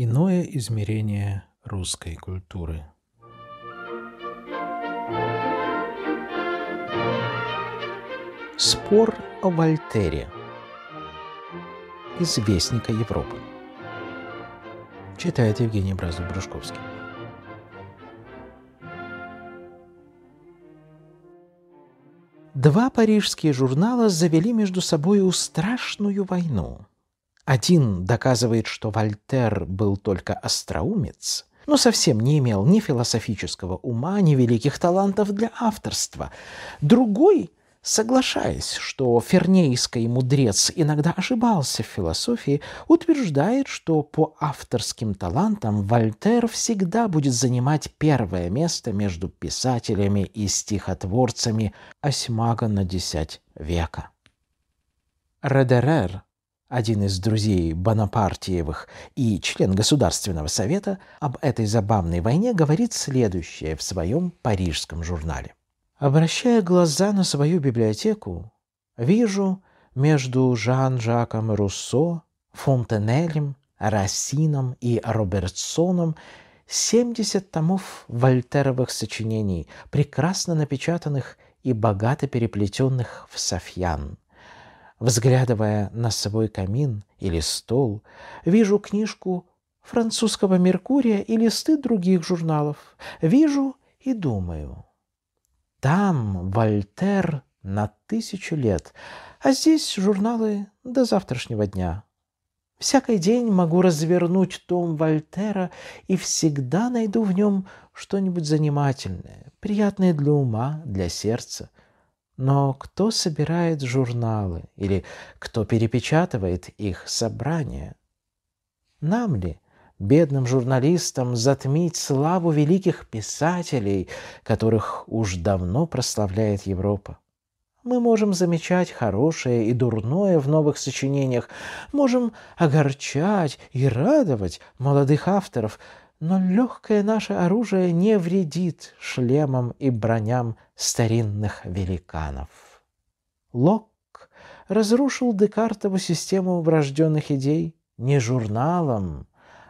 Иное измерение русской культуры. Спор о Вольтере из Вестника Европы. Читает Евгений Бразов-Брюшковский. Два парижские журнала завели между собой страшную войну – один доказывает, что Вольтер был только остроумец, но совсем не имел ни философического ума, ни великих талантов для авторства. Другой соглашаясь, что фернейский мудрец иногда ошибался в философии, утверждает, что по авторским талантам Вольтер всегда будет занимать первое место между писателями и стихотворцами осьмага на десять века. Редерер один из друзей Бонапартиевых и член Государственного совета, об этой забавной войне говорит следующее в своем парижском журнале. «Обращая глаза на свою библиотеку, вижу между Жан-Жаком Руссо, Фонтенелем, Рассином и Робертсоном 70 томов вольтеровых сочинений, прекрасно напечатанных и богато переплетенных в софьян. Взглядывая на свой камин или стол, вижу книжку французского «Меркурия» и листы других журналов. Вижу и думаю. Там Вольтер на тысячу лет, а здесь журналы до завтрашнего дня. Всякий день могу развернуть том Вольтера и всегда найду в нем что-нибудь занимательное, приятное для ума, для сердца – но кто собирает журналы или кто перепечатывает их собрания? Нам ли, бедным журналистам, затмить славу великих писателей, которых уж давно прославляет Европа? Мы можем замечать хорошее и дурное в новых сочинениях, можем огорчать и радовать молодых авторов, но легкое наше оружие не вредит шлемам и броням старинных великанов. Лок разрушил Декартову систему врожденных идей не журналом,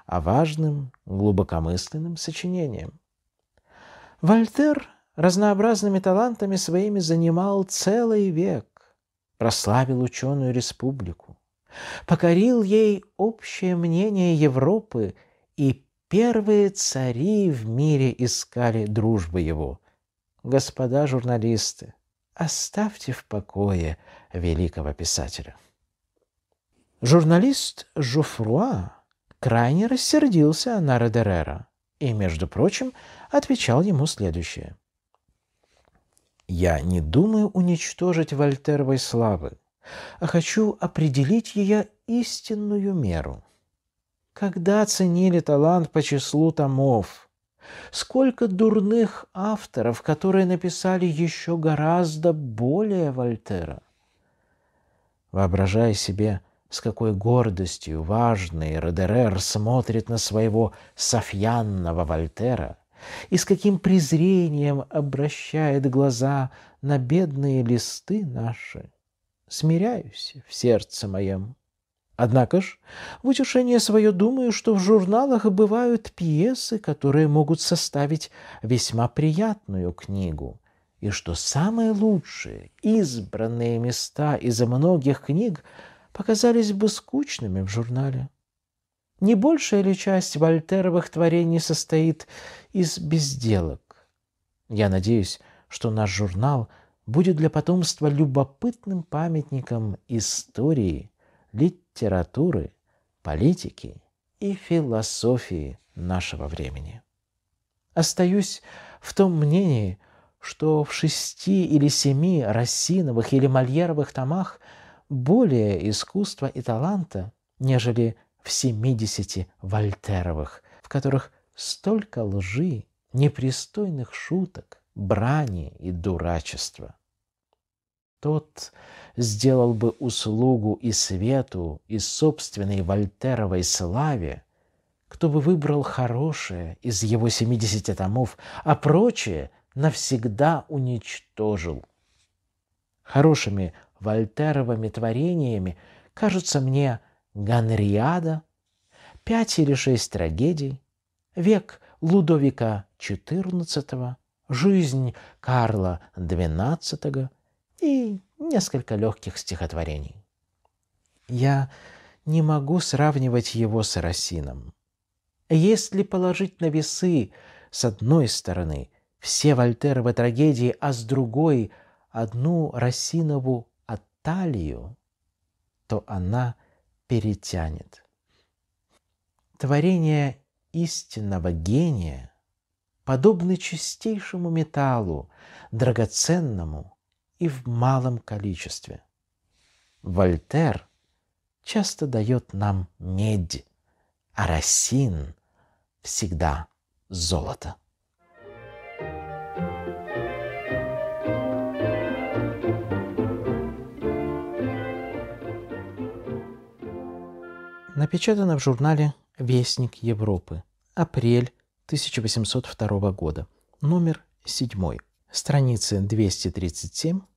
а важным глубокомысленным сочинением. Вольтер разнообразными талантами своими занимал целый век, прославил ученую республику, покорил ей общее мнение Европы и Первые цари в мире искали дружбы его. Господа журналисты, оставьте в покое великого писателя. Журналист Жуфруа крайне рассердился на Редерера и, между прочим, отвечал ему следующее. «Я не думаю уничтожить Вольтеровой славы, а хочу определить ее истинную меру. Когда ценили талант по числу томов? Сколько дурных авторов, которые написали еще гораздо более Вольтера? Воображая себе, с какой гордостью важный Родерер смотрит на своего Софьянного Вольтера, и с каким презрением обращает глаза на бедные листы наши, смиряюсь в сердце моем Однако ж, в утешение свое думаю, что в журналах бывают пьесы, которые могут составить весьма приятную книгу, и что самые лучшие, избранные места из многих книг показались бы скучными в журнале. Не большая ли часть Вольтеровых творений состоит из безделок? Я надеюсь, что наш журнал будет для потомства любопытным памятником истории – литературы, политики и философии нашего времени. Остаюсь в том мнении, что в шести или семи Рассиновых или Мольеровых томах более искусства и таланта, нежели в семидесяти Вольтеровых, в которых столько лжи, непристойных шуток, брани и дурачества. Тот, сделал бы услугу и свету, и собственной Вольтеровой славе, кто бы выбрал хорошее из его 70 томов, а прочее навсегда уничтожил. Хорошими Вольтеровыми творениями кажутся мне Ганриада, пять или шесть трагедий, век Лудовика XIV, жизнь Карла XII и несколько легких стихотворений. Я не могу сравнивать его с Росином. Если положить на весы с одной стороны все Вольтеровы трагедии, а с другой одну Росинову Аталию, то она перетянет. Творение истинного гения подобны чистейшему металлу, драгоценному, и в малом количестве. Вольтер часто дает нам медь, а Росин всегда золото. Напечатано в журнале «Вестник Европы», апрель 1802 года, номер 7 страницы 237-240.